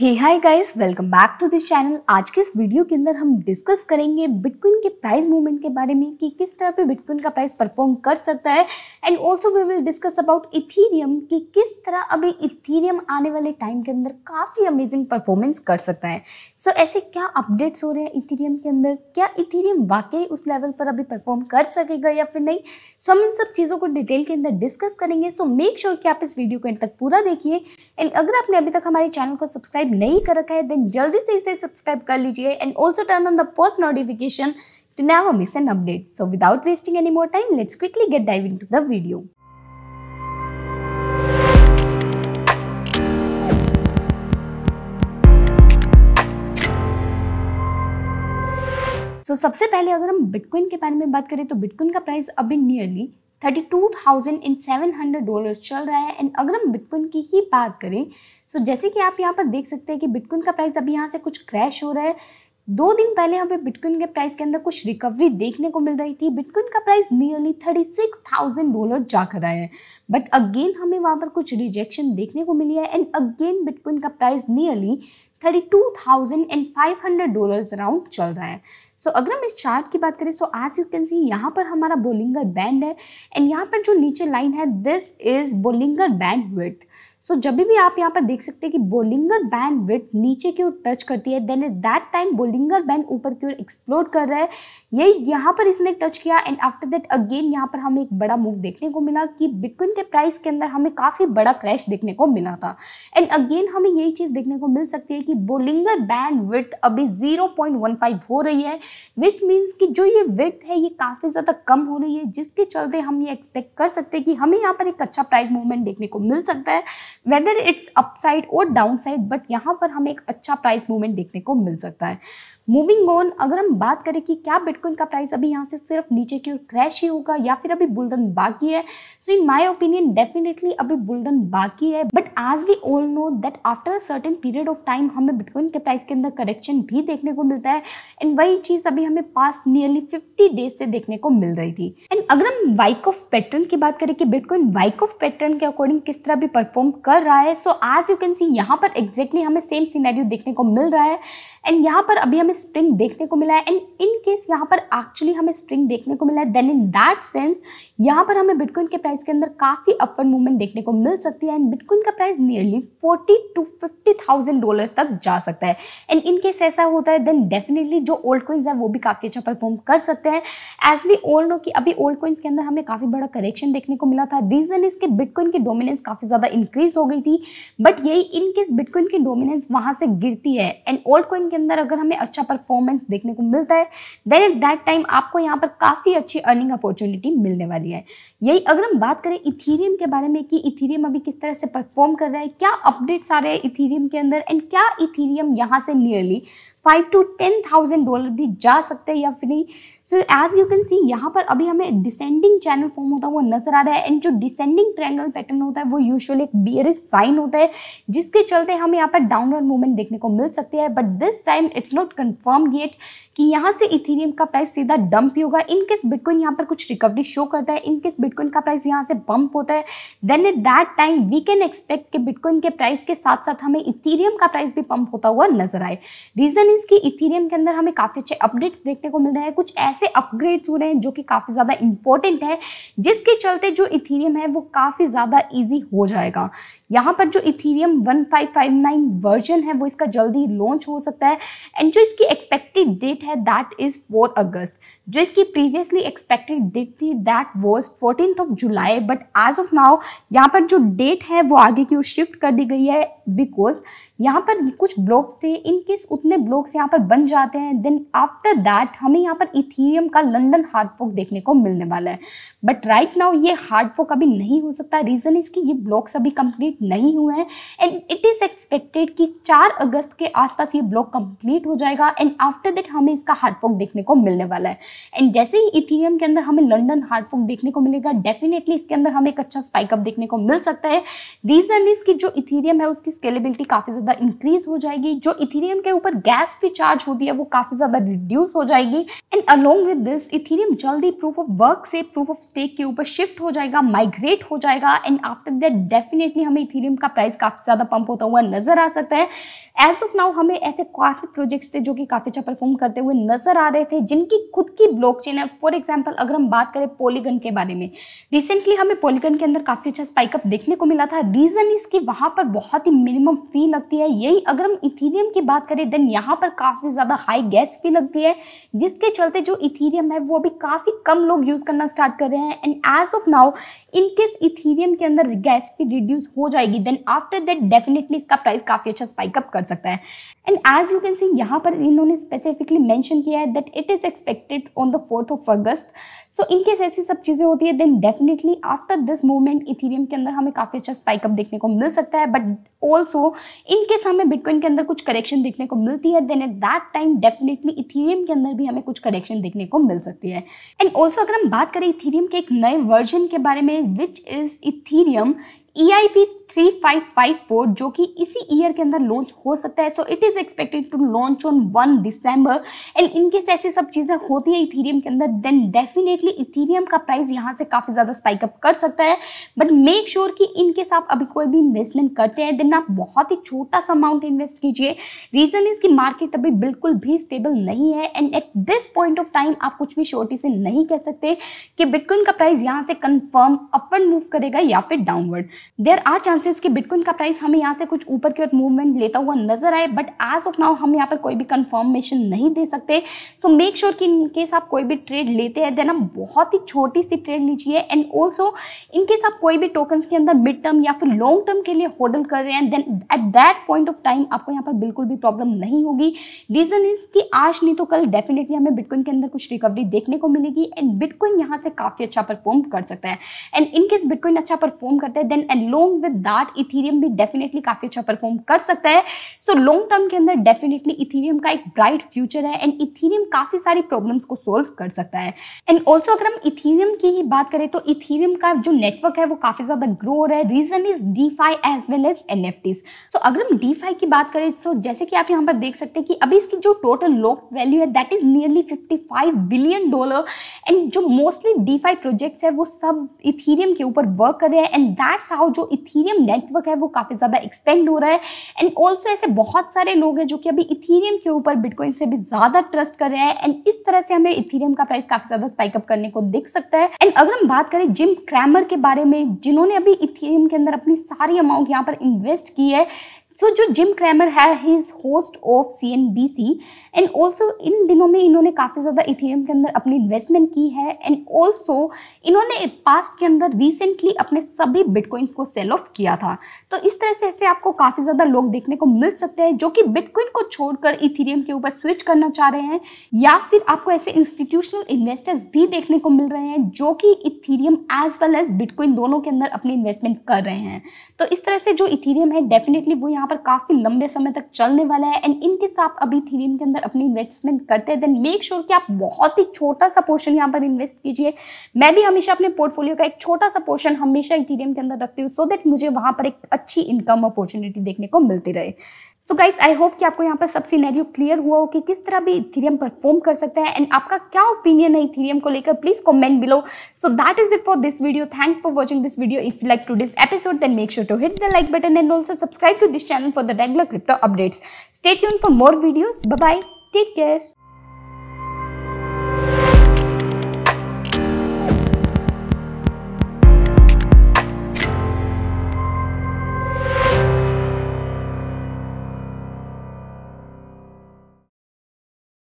hey hi guys welcome back to this channel आज के इस वीडियो के अंदर हम डिस्कस करेंगे बिटकॉइन के प्राइस मूवमेंट के बारे में कि किस तरह पे बिटकॉइन का प्राइस परफॉर्म कर सकता है and also we will discuss about Ethereum कि किस तरह अभी इथीरियम आने वाले टाइम के अंदर काफ़ी अमेजिंग परफॉर्मेंस कर सकता है सो so, ऐसे क्या अपडेट्स हो रहे हैं इथीरियम के अंदर क्या इथीरियम वाकई उस लेवल पर अभी परफॉर्म कर सकेगा या फिर नहीं सो so, हम इन सब चीज़ों को डिटेल के अंदर डिस्कस करेंगे सो मेक श्योर कि आप इस वीडियो को एंड तक पूरा देखिए एंड अगर आपने अभी तक हमारे चैनल को सब्सक्राइब सब्सक्राइब नहीं कर रखा है देन जल्दी से इसे सब्सक्राइब कर लीजिए and also turn on the post notification to to miss an update so without wasting any more time let's quickly get dive into the video तो so, सबसे पहले अगर हम बिटकॉइन के बारे में बात करें तो बिटकॉइन का प्राइस अभी nearly thirty two thousand and seven hundred dollar चल रहा है एंड अगर हम बिटकॉइन की ही बात करें सो तो जैसे कि आप यहाँ पर देख सकते हैं कि बिटकॉइन का प्राइस अभी यहाँ से कुछ क्रैश हो रहा है दो दिन पहले हमें बिटकॉइन के प्राइस के अंदर कुछ रिकवरी देखने को मिल रही थी बिटकॉइन का price nearly thirty six thousand dollar जाकर आया है बट अगेन हमें वहाँ पर कुछ रिजेक्शन देखने को मिली है एंड अगेन बिटकॉइन का price nearly thirty two thousand and five hundred dollar around चल रहा है सो so, अगर हम इस चार्ट की बात करें सो आज यू कैन सी यहाँ पर हमारा बोलिंगर बैंड है एंड यहाँ पर जो नीचे लाइन है this is Bollinger band with so जब भी आप यहाँ पर देख सकते हैं कि बोलिंगर बैंड विथ नीचे की ओर टच करती है then at that time Bollinger band ऊपर की ओर एक्सप्लोर कर रहा है यही यहाँ पर इसने टच किया एंड आफ्टर दैट अगेन यहाँ पर हमें एक बड़ा मूव देखने को मिला कि बिटकॉइन के प्राइस के अंदर हमें काफ़ी बड़ा क्रैश देखने को मिला था एंड अगेन हमें यही चीज़ देखने को मिल सकती है कि की बोलिंगर बैंड विथ अभी 0.15 हो रही है विच मीन्स कि जो ये विथ है ये काफ़ी ज़्यादा कम हो रही है जिसके चलते हम ये एक्सपेक्ट कर सकते हैं कि हमें यहाँ पर एक अच्छा प्राइस मूवमेंट देखने को मिल सकता है वेदर इट्स अपसाइड और डाउन साइड बट यहाँ पर हमें एक अच्छा प्राइस मूवमेंट देखने को मिल सकता है मूविंग ऑन अगर हम बात करें कि क्या बिटकॉइन का प्राइस अभी यहाँ से सिर्फ नीचे की ओर क्रैश ही होगा या फिर अभी बुलडन बाकी है सो इन माई ओपिनियन डेफिनेटली अभी बुलडन बाकी है but as we all know that after a certain period of time हमें बिटकॉइन के प्राइस के अंदर करेक्शन भी देखने को मिलता है एंड वही चीज़ अभी हमें पास्ट नियरली फिफ्टी डेज से देखने को मिल रही थी एंड अगर हम वाइक ऑफ पैटर्न की बात करें कि बिटकॉइन वाइक ऑफ पैटर्न के अकॉर्डिंग किस तरह भी परफॉर्म कर रहा है so as you can see यहाँ पर एग्जैक्टली हमें सेम सीनेरियो देखने को मिल रहा है एंड यहाँ पर अभी हमें स्प्रिंग देखने को मिला है एंड इन केस यहाँ पर एक्चुअली हमें स्प्रिंग देखने को मिला है देन इन दैट सेंस यहाँ पर हमें बिटकॉइन के प्राइस के अंदर काफ़ी अपवर्ड मूवमेंट देखने को मिल सकती है एंड बिटकॉइन का price nearly forty to fifty thousand dollar तक तक जा सकता है एंड इन केस ऐसा होता है देन डेफिनेटली जो ओल्ड कोइंस है वो भी काफ़ी अच्छा परफॉर्म कर सकते हैं एज वी ओल्ड नो कि अभी ओल्ड कोइंस के अंदर हमें काफ़ी बड़ा करेक्शन देखने को मिला था रीजन इसके बिटकॉइन की डोमिनेंस काफ़ी ज़्यादा इंक्रीज हो गई थी बट यही इन केस बिटकॉइन की डोमिनेंस वहां से गिरती है एंड ओल्ड कोइन के अंदर अगर हमें अच्छा परफॉर्मेंस देखने को मिलता है देन एट दैट टाइम आपको यहाँ पर काफ़ी अच्छी अर्निंग अपॉर्चुनिटी मिलने वाली है यही अगर हम बात करें इथीरियम के बारे में कि इथीरियम अभी किस तरह से परफॉर्म कर रहा है क्या अपडेट्स आ रहे हैं इथीरियम के अंदर एंड क्या इथीरियम यहाँ से nearly five to ten thousand dollar भी जा सकते हैं या फिर नहीं so as you can see यहाँ पर अभी हमें डिसेंडिंग चैनल फॉर्म होता है वो नजर आ रहा है एंड जो डिसेंडिंग ट्रैंगल पैटर्न होता है वो यूजली एक बियरिस साइन होता है जिसके चलते हमें यहाँ पर डाउनवर्ड मूवमेंट देखने को मिल सकती है but this time it's not confirm yet कि यहाँ से इथीरियम का प्राइस सीधा डंप ही होगा इनकेस बिटकॉइन यहाँ पर कुछ रिकवरी शो करता है इनकेस बिटकॉइन का प्राइस यहाँ से बम्प होता है then at that time we can expect कि बिटकॉइन के प्राइस के साथ साथ हमें इथीरियम का प्राइस भी पम्प होता हुआ नजर आए रीजन सीरीज की इथीरियम के अंदर हमें काफ़ी अच्छे अपडेट्स देखने को मिल रहे हैं कुछ ऐसे अपग्रेड्स हो रहे हैं जो कि काफ़ी ज़्यादा इंपॉर्टेंट है जिसके चलते जो इथीरियम है वो काफ़ी ज़्यादा ईजी हो जाएगा यहाँ पर जो इथीरियम वन वर्जन है वो इसका जल्दी लॉन्च हो सकता है एंड जो इसकी एक्सपेक्टेड डेट है दैट इज़ फोर अगस्त जो इसकी प्रीवियसली एक्सपेक्टेड डेट थी that was fourteen of July but as of now यहाँ पर जो डेट है वो आगे की ओर शिफ्ट कर दी गई है बिकॉज यहाँ पर कुछ ब्लॉक्स थे इन केस उतने ब्लॉक्स यहाँ पर बन जाते हैं देन आफ्टर दैट हमें यहाँ पर इथीरियम का लंडन हार्ड फोक देखने को मिलने वाला है बट राइट नाउ ये हार्ड फोक अभी नहीं हो सकता रीज़न इसकी ये ब्लॉक्स अभी कंप्लीट नहीं हुए हैं एंड इट इज़ एक्सपेक्टेड कि चार अगस्त के आसपास ये ब्लॉक कंप्लीट हो जाएगा एंड आफ्टर दैट हमें इसका हार्ड फोक देखने को मिलने वाला है एंड जैसे ही इथीरियम के अंदर हमें लंडन हार्ड फोक देखने को मिलेगा डेफिनेटली इसके अंदर हमें एक अच्छा स्पाइकअप देखने को मिल सकता है रीज़न इसकी जो इथीरियम है उसकी स्केलेबिलिटी काफ़ी ज़्यादा इंक्रीज हो जाएगी जो इथीरियम के ऊपर गैस भी चार्ज होती है वो काफ़ी ज़्यादा रिड्यूस हो जाएगी and along with this Ethereum जल्दी प्रूफ ऑफ वर्क से प्रूफ ऑफ स्टेक के ऊपर शिफ्ट हो जाएगा माइग्रेट हो जाएगा एंड आफ्टर दैट डेफिनेटली हमें इथीरियम का प्राइस काफ़ी ज़्यादा पंप होता हुआ नजर आ सकता है एज ऑफ नाउ हमें ऐसे काफ़ी प्रोजेक्ट्स थे जो कि काफ़ी अच्छा परफॉर्म करते हुए नजर आ रहे थे जिनकी खुद की ब्लॉक है फॉर एग्जाम्पल अगर हम बात करें पोलीगन के बारे में रिसेंटली हमें पोलीगन के अंदर काफ़ी अच्छा स्पाइकअप देखने को मिला था रीज़न इसकी वहाँ पर बहुत ही मिनिमम फी लगती लगती है यही अगर हम इथीरियम की बात करें देन यहाँ पर काफ़ी ज़्यादा हाई गैस भी लगती है जिसके चलते जो इथीरियम है वो अभी काफ़ी कम लोग यूज़ करना स्टार्ट कर रहे हैं and as of now in case Ethereum के अंदर गैस भी रिड्यूस हो जाएगी देन आफ्टर दैट डेफिनेटली इसका प्राइस काफ़ी अच्छा स्पाइकअप कर सकता है and as you can see यहाँ पर इन्होंने स्पेसिफिकली मैंशन किया है that it is expected on the fourth of August so in case ऐसी सब चीज़ें होती है then definitely after this moment Ethereum के अंदर हमें काफ़ी अच्छा स्पाइकअप देखने को मिल सकता है बट ऑल्सो इनकेस हमें बिटकॉइन के अंदर कुछ करेक्शन देखने को मिलती है then at that time definitely Ethereum के अंदर भी हमें कुछ करेक्शन देखने को मिल सकती है एंड ऑल्सो अगर हम बात करें इथीरियम के एक नए वर्जन के बारे में which is Ethereum E I P three five five four जो कि इसी ईयर के अंदर लॉन्च हो सकता है so it is expected to launch on one December and in case ऐसी सब चीज़ें होती है इथीरियम के अंदर देन डेफिनेटली इथीरियम का प्राइस यहाँ से काफ़ी ज़्यादा स्पाइकअप कर सकता है बट मेक श्योर कि इनकेस आप अभी कोई भी इन्वेस्टमेंट करते हैं देन आप बहुत ही छोटा सा अमाउंट इन्वेस्ट कीजिए रीज़न इज़ कि मार्केट अभी बिल्कुल भी स्टेबल नहीं है and at this point of time आप कुछ भी श्योरिटी से नहीं कह सकते कि बिटकॉइन का प्राइस यहाँ से कन्फर्म अपवर्ड मूव करेगा या फिर डाउनवर्ड देर आर चांसेस कि बिटकॉइन का प्राइस हमें यहाँ से कुछ ऊपर की ओर मूवमेंट लेता हुआ नजर आए बट एज ऑफ नाउ हम यहाँ पर कोई भी कंफर्मेशन नहीं दे सकते सो मेक श्योर कि इनकेस आप कोई भी ट्रेड लेते हैं देन आप बहुत ही छोटी सी ट्रेड लीजिए एंड ऑल्सो इनकेस आप कोई भी टोकन्स के अंदर मिड टर्म या फिर लॉन्ग टर्म के लिए होल्डल कर रहे हैं then at that point of time आपको यहाँ पर बिल्कुल भी प्रॉब्लम नहीं होगी रीजन इज कि आज नहीं तो कल डेफिनेटली हमें बिटकॉइन के अंदर कुछ रिकवरी देखने को मिलेगी एंड बिटकॉइन यहाँ से काफ़ी अच्छा परफॉर्म कर सकता है एंड इनकेस बिटकॉइन अच्छा परफॉर्म करता है then along with that Ethereum भी डेफिनेटली काफ़ी अच्छा परफॉर्म कर सकता है सो लॉन्ग टर्म के अंदर डेफिनेटली इथीरियम का एक ब्राइट फ्यूचर है एंड इथीरियम काफ़ी सारी प्रॉब्लम्स को सोल्व कर सकता है एंड ऑल्सो अगर हम इथीरियम की ही बात करें तो इथीरियम का जो नेटवर्क है वो काफ़ी ज़्यादा ग्रो हो रहा है reason is DeFi as well as N F Ts so अगर हम डी फाई की बात करें तो जैसे कि आप यहाँ पर देख सकते हैं कि अभी इसकी जो टोटल लॉक वैल्यू है that is nearly 55 billion dollar and जो मोस्टली डी फाई प्रोजेक्ट्स है वो सब इथीरियम के ऊपर वर्क कर रहे हैं एंड दैट्स हाउ हो जो इथीरियम नेटवर्क है वो काफ़ी ज़्यादा एक्सपेंड हो रहा है एंड ऑल्सो ऐसे बहुत सारे लोग हैं जो कि अभी इथीरियम के ऊपर बिटकॉइन से भी ज़्यादा ट्रस्ट कर रहे हैं एंड इस तरह से हमें इथीरियम का प्राइस काफ़ी ज़्यादा स्पाइकअप करने को दिख सकता है एंड अगर हम बात करें जिम क्रैमर के बारे में जिन्होंने अभी इथीरियम के अंदर अपनी सारी अमाउंट यहाँ पर इन्वेस्ट की है सो so, जो जिम क्रैमर है he is host of C N B C and also इन दिनों में इन्होंने काफ़ी ज़्यादा इथेरियम के अंदर अपनी इन्वेस्टमेंट की है एंड ऑल्सो इन्होंने पास्ट के अंदर रिसेंटली अपने सभी बिटकॉइंस को सेल ऑफ किया था तो इस तरह से ऐसे आपको काफ़ी ज़्यादा लोग देखने को मिल सकते हैं जो कि बिटकॉइन को छोड़कर इथेरियम के ऊपर स्विच करना चाह रहे हैं या फिर आपको ऐसे इंस्टीट्यूशनल इन्वेस्टर्स भी देखने को मिल रहे हैं जो कि Ethereum as well as bitcoin दोनों के अंदर अपनी इन्वेस्टमेंट कर रहे हैं तो इस तरह से जो इथीरियम है डेफिनेटली वो यहाँ यहाँ पर काफ़ी लंबे समय तक चलने वाला है एंड इनके साथ अभी थीरियम के अंदर अपनी इन्वेस्टमेंट करते हैं देन मेक श्योर कि आप बहुत ही छोटा सा पोर्शन यहाँ पर इन्वेस्ट कीजिए मैं भी हमेशा अपने पोर्टफोलियो का एक छोटा सा पोर्शन हमेशा इथीरियम के अंदर रखती हूँ सो देट मुझे वहाँ पर एक अच्छी इनकम अपॉर्चुनिटी देखने को मिलती रहे सो गाइस आई होप कि आपको यहाँ पर सब सीनेरियो क्लियर हुआ हो कि किस तरह भी इथीरियम परफॉर्म कर सकता है एंड आपका क्या ओपिनियन है थीरियम को लेकर please comment below so that is it for this video thanks for watching this video if you like to this episode then make sure to hit the like button and also subscribe to this channel for the regular crypto updates stay tune for more videos bye take care